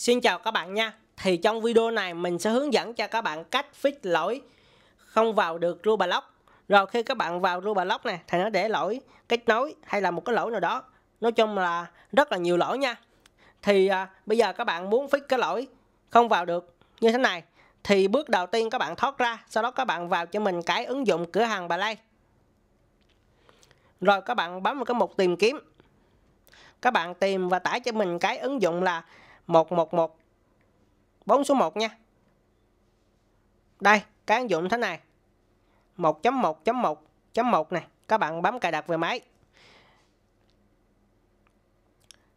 Xin chào các bạn nha Thì trong video này mình sẽ hướng dẫn cho các bạn cách fix lỗi không vào được Roblox Rồi khi các bạn vào Roblox này thì nó để lỗi kết nối hay là một cái lỗi nào đó Nói chung là rất là nhiều lỗi nha Thì à, bây giờ các bạn muốn fix cái lỗi không vào được như thế này Thì bước đầu tiên các bạn thoát ra Sau đó các bạn vào cho mình cái ứng dụng cửa hàng Play Rồi các bạn bấm vào cái mục tìm kiếm Các bạn tìm và tải cho mình cái ứng dụng là 111 bóng số 1 nha đây cái ứng dụng thế này 1.1.1.1 này các bạn bấm cài đặt về máy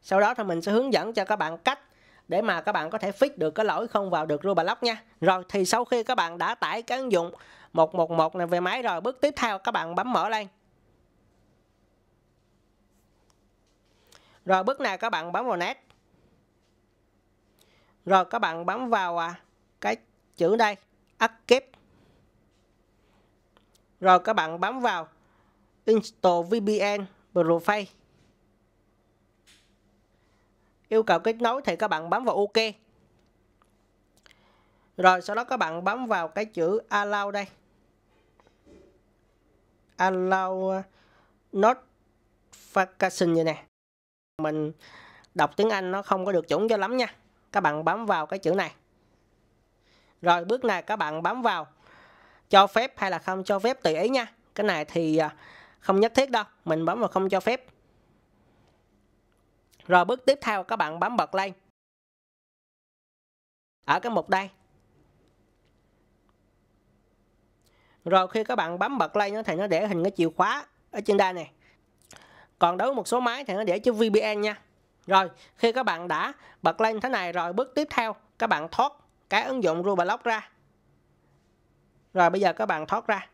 sau đó thì mình sẽ hướng dẫn cho các bạn cách để mà các bạn có thể fix được cái lỗi không vào được Roblox nha. Rồi thì sau khi các bạn đã tải cái ứng dụng 111 này về máy rồi, bước tiếp theo các bạn bấm mở lên. Rồi bước này các bạn bấm vào net rồi các bạn bấm vào à, cái chữ đây Escape rồi các bạn bấm vào Install VPN Profile yêu cầu kết nối thì các bạn bấm vào OK rồi sau đó các bạn bấm vào cái chữ Allow đây Allow à, Notification như này. mình đọc tiếng Anh nó không có được chuẩn cho lắm nha các bạn bấm vào cái chữ này rồi bước này các bạn bấm vào cho phép hay là không cho phép tùy ý nha cái này thì à, không nhất thiết đâu mình bấm vào không cho phép rồi bước tiếp theo các bạn bấm bật lên ở cái mục đây rồi khi các bạn bấm bật lên thì nó để hình cái chìa khóa ở trên đây này còn đối với một số máy thì nó để chữ VPN nha rồi, khi các bạn đã bật lên thế này rồi, bước tiếp theo các bạn thoát cái ứng dụng Rublox ra. Rồi bây giờ các bạn thoát ra.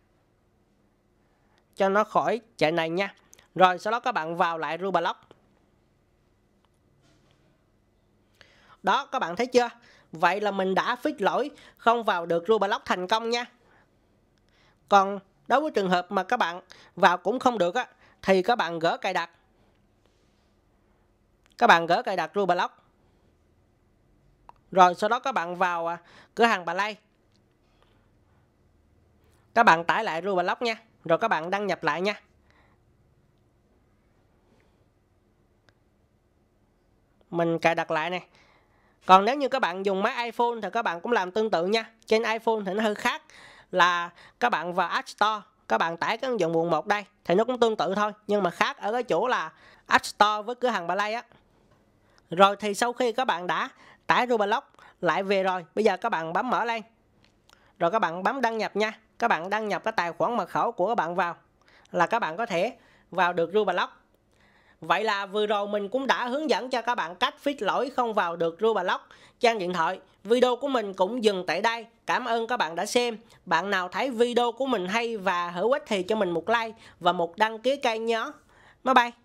Cho nó khỏi chạy này nha. Rồi sau đó các bạn vào lại Rublox. Đó, các bạn thấy chưa? Vậy là mình đã fix lỗi không vào được Rublox thành công nha. Còn đối với trường hợp mà các bạn vào cũng không được á thì các bạn gỡ cài đặt các bạn gỡ cài đặt Rublox rồi sau đó các bạn vào à, cửa hàng Play các bạn tải lại Rublox nha rồi các bạn đăng nhập lại nha mình cài đặt lại này còn nếu như các bạn dùng máy iPhone thì các bạn cũng làm tương tự nha trên iPhone thì nó hơi khác là các bạn vào App Store các bạn tải cái ứng dụng buồn một đây thì nó cũng tương tự thôi nhưng mà khác ở cái chỗ là App Store với cửa hàng Play á rồi thì sau khi các bạn đã tải Roblox lại về rồi, bây giờ các bạn bấm mở lên. Rồi các bạn bấm đăng nhập nha. Các bạn đăng nhập cái tài khoản mật khẩu của các bạn vào là các bạn có thể vào được Roblox. Vậy là vừa rồi mình cũng đã hướng dẫn cho các bạn cách fix lỗi không vào được Roblox trên điện thoại. Video của mình cũng dừng tại đây. Cảm ơn các bạn đã xem. Bạn nào thấy video của mình hay và hữu ích thì cho mình một like và một đăng ký kênh nhé. Bye bye.